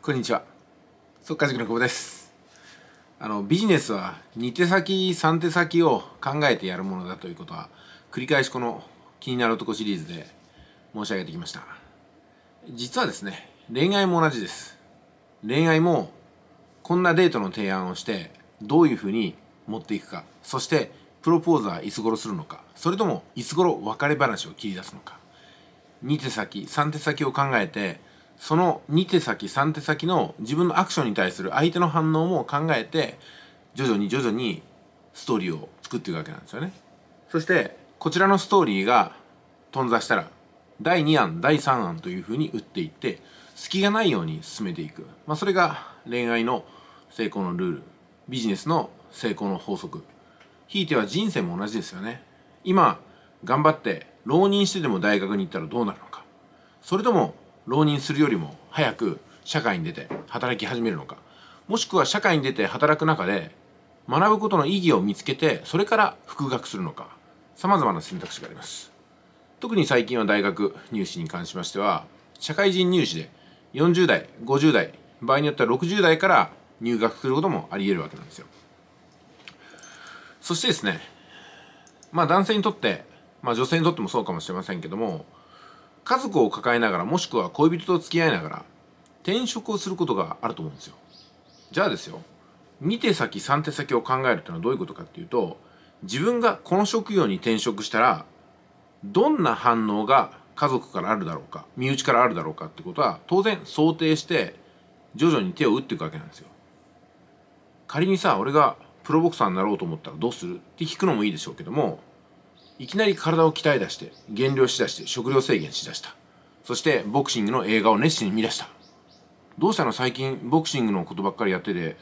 こんにちは速稼塾の久保ですあのビジネスは2手先3手先を考えてやるものだということは繰り返しこの「気になる男」シリーズで申し上げてきました実はですね恋愛も同じです恋愛もこんなデートの提案をしてどういうふうに持っていくかそしてプロポーズはいつ頃するのかそれともいつ頃別れ話を切り出すのか2手先3手先を考えてその2手先3手先の自分のアクションに対する相手の反応も考えて徐々に徐々にストーリーを作っていくわけなんですよねそしてこちらのストーリーが頓挫したら第2案第3案というふうに打っていって隙がないように進めていく、まあ、それが恋愛の成功のルールビジネスの成功の法則ひいては人生も同じですよね今頑張って浪人してでも大学に行ったらどうなるのかそれとも浪人するよりも早く社会に出て働き始めるのかもしくは社会に出て働く中で学ぶことの意義を見つけてそれから復学するのかさまざまな選択肢があります特に最近は大学入試に関しましては社会人入試で40代50代場合によっては60代から入学することもあり得るわけなんですよそしてですねまあ男性にとってまあ女性にとってもそうかもしれませんけども家族を抱えながらもしくは恋人と付き合いながら転職をすることがあると思うんですよ。じゃあですよ2手先3手先を考えるってのはどういうことかっていうと自分がこの職業に転職したらどんな反応が家族からあるだろうか身内からあるだろうかってことは当然想定して徐々に手を打っていくわけなんですよ。仮にさ俺がプロボクサーになろうと思ったらどうするって聞くのもいいでしょうけどもいきなり体を鍛え出して減量しだして食料制限しだしたそしてボクシングの映画を熱心に見出したどうしたの最近ボクシングのことばっかりやってて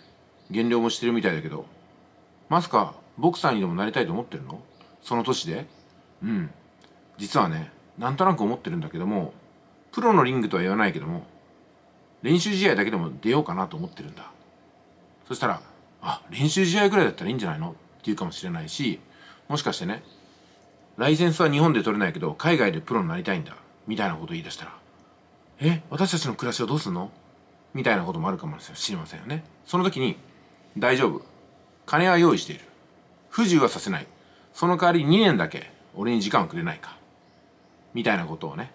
減量もしてるみたいだけどまさかボクサーにでもなりたいと思ってるのその年でうん実はねなんとなく思ってるんだけどもプロのリングとは言わないけども練習試合だけでも出ようかなと思ってるんだそしたら「あ練習試合ぐらいだったらいいんじゃないの?」って言うかもしれないしもしかしてねライセンスは日本で取れないけど、海外でプロになりたいんだ。みたいなこと言い出したら、え、私たちの暮らしはどうすんのみたいなこともあるかもしれませんよね。その時に、大丈夫。金は用意している。不自由はさせない。その代わり2年だけ俺に時間をくれないか。みたいなことをね、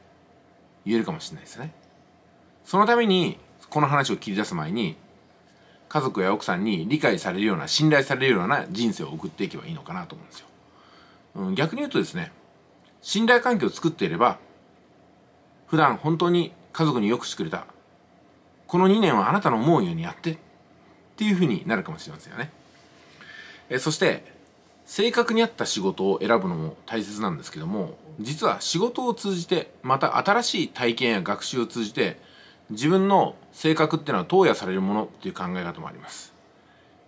言えるかもしれないですね。そのために、この話を切り出す前に、家族や奥さんに理解されるような、信頼されるような人生を送っていけばいいのかなと思うんですよ。うん、逆に言うとですね信頼関係を作っていれば普段本当に家族に良くしてくれたこの2年はあなたの思うようにやってっていうふうになるかもしれませんよねえそして正確に合った仕事を選ぶのも大切なんですけども実は仕事を通じてまた新しい体験や学習を通じて自分の性格っていうのは投与されるものっていう考え方もあります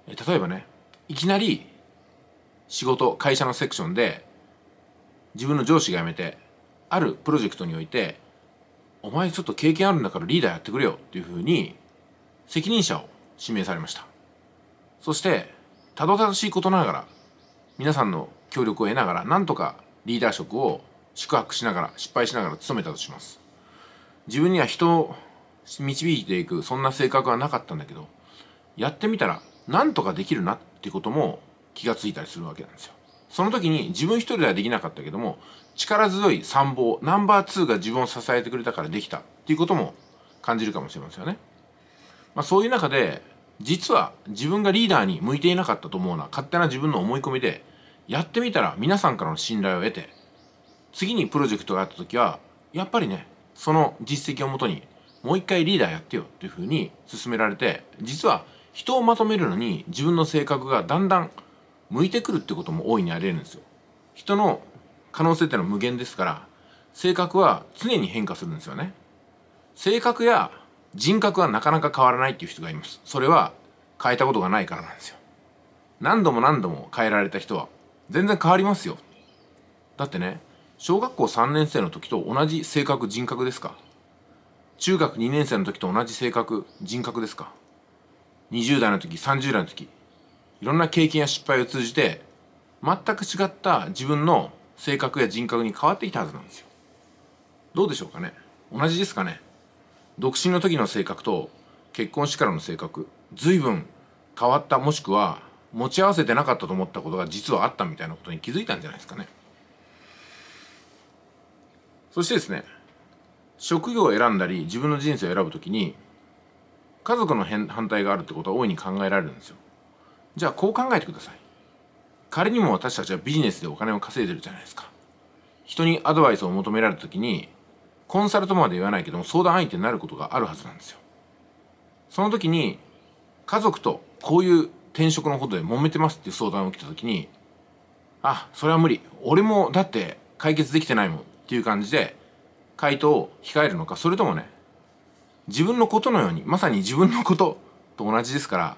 例えばねいきなり仕事会社のセクションで自分の上司が辞めてあるプロジェクトにおいて「お前ちょっと経験あるんだからリーダーやってくれよ」っていうふうに責任者を指名されましたそしてたどたどしいことながら皆さんの協力を得ながらなんとかリーダー職を宿泊しながら失敗しながら務めたとします自分には人を導いていくそんな性格はなかったんだけどやってみたらなんとかできるなってことも気がついたりするわけなんですよ。その時に自分一人ではできなかったけども、力強い参謀、ナンバー2が自分を支えてくれたからできたっていうことも感じるかもしれませんよね。まあ、そういう中で、実は自分がリーダーに向いていなかったと思うな、勝手な自分の思い込みで、やってみたら皆さんからの信頼を得て、次にプロジェクトがあった時は、やっぱりね、その実績をもとに、もう一回リーダーやってよっていうふうに勧められて、実は人をまとめるのに自分の性格がだんだん向いてくるってことも大いにあり得るんですよ人の可能性ってのは無限ですから性格は常に変化するんですよね性格や人格はなかなか変わらないっていう人がいますそれは変えたことがないからなんですよ何度も何度も変えられた人は全然変わりますよだってね小学校3年生の時と同じ性格人格ですか中学2年生の時と同じ性格人格ですか20代の時30代の時いろんな経験や失敗を通じて全く違った自分の性格や人格に変わってきたはずなんですよどうでしょうかね同じですかね独身の時の性格と結婚してからの性格随分変わったもしくは持ち合わせてなかったと思ったことが実はあったみたいなことに気づいたんじゃないですかねそしてですね職業を選んだり自分の人生を選ぶときに家族の反対があるってことは大いに考えられるんですよじゃあこう考えてください仮にも私たちはビジネスでお金を稼いでるじゃないですか人にアドバイスを求められた時にコンサルとまで言わないけども相談相手になることがあるはずなんですよその時に家族とこういう転職のことで揉めてますっていう相談を受けた時にあそれは無理俺もだって解決できてないもんっていう感じで回答を控えるのかそれともね自分のことのようにまさに自分のことと同じですから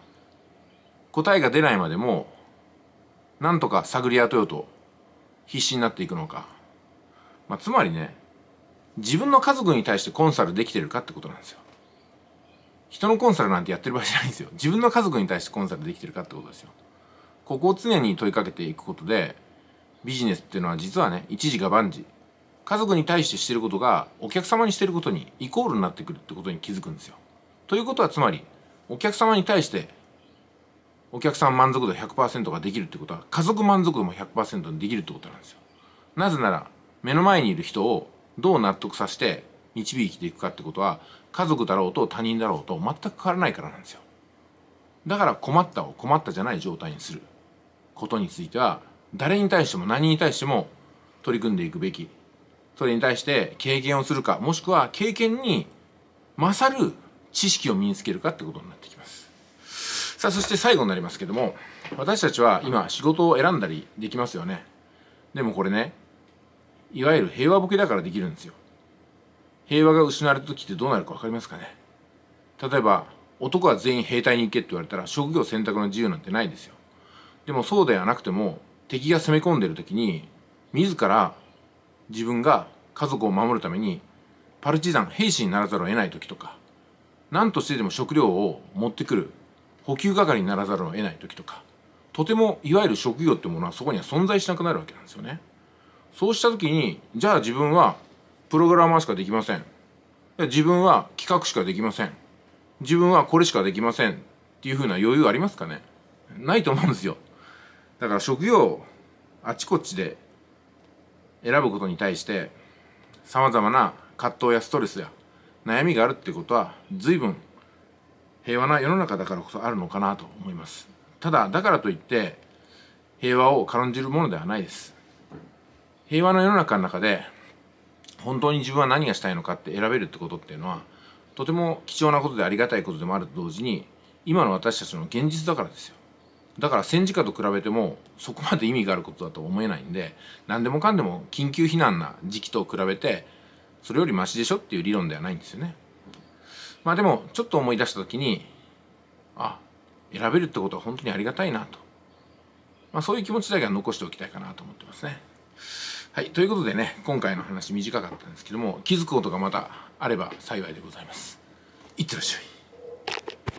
答えが出ないまでもなんとか探り当てようと必死になっていくのか、まあ、つまりね自分の家族に対してコンサルできてるかってことなんですよ人のコンサルなんてやってる場合じゃないんですよ自分の家族に対してコンサルできてるかってことですよここを常に問いかけていくことでビジネスっていうのは実はね一時が万事家族に対してしてることがお客様にしてることにイコールになってくるってことに気づくんですよということはつまりお客様に対してお客さん満足度100%ができるってことは家族満足度も100%できるってことなんですよなぜなら目の前にいる人をどう納得させて導いていくかってことは家族だろうと他人だろうと全く変わらないからなんですよだから困ったを困ったじゃない状態にすることについては誰に対しても何に対しても取り組んでいくべきそれに対して経験をするかもしくは経験に勝る知識を身につけるかってことになってきますさあそして最後になりますけども私たちは今仕事を選んだりできますよねでもこれねいわゆる平和ボケだからできるんですよ平和が失われた時ってどうなるか分かりますかね例えば男は全員兵隊に行けって言われたら職業選択の自由なんてないですよでもそうではなくても敵が攻め込んでる時に自ら自分が家族を守るためにパルチザン兵士にならざるを得ない時とか何としてでも食料を持ってくる補給係にならざるを得ない時とかとてもいわゆる職業ってものはそこには存在しなくなるわけなんですよね。そうした時にじゃあ自分はプログラマーしかできません自分は企画しかできません自分はこれしかできませんっていうふうな余裕ありますかねないと思うんですよ。だから職業をあちこちで選ぶことに対してさまざまな葛藤やストレスや悩みがあるってことは随分平和な世の中だからこそあるのかなと思いますただだからといって平和を軽んじるものではないです平和の世の中の中で本当に自分は何がしたいのかって選べるってことっていうのはとても貴重なことでありがたいことでもあると同時に今の私たちの現実だからですよだから戦時下と比べてもそこまで意味があることだと思えないんで何でもかんでも緊急避難な時期と比べてそれよりマシでしょっていう理論ではないんですよね。まあでもちょっと思い出した時にあ選べるってことは本当にありがたいなと、まあ、そういう気持ちだけは残しておきたいかなと思ってますね。はい、ということでね今回の話短かったんですけども気づくことがまたあれば幸いでございます。いってらっしゃい。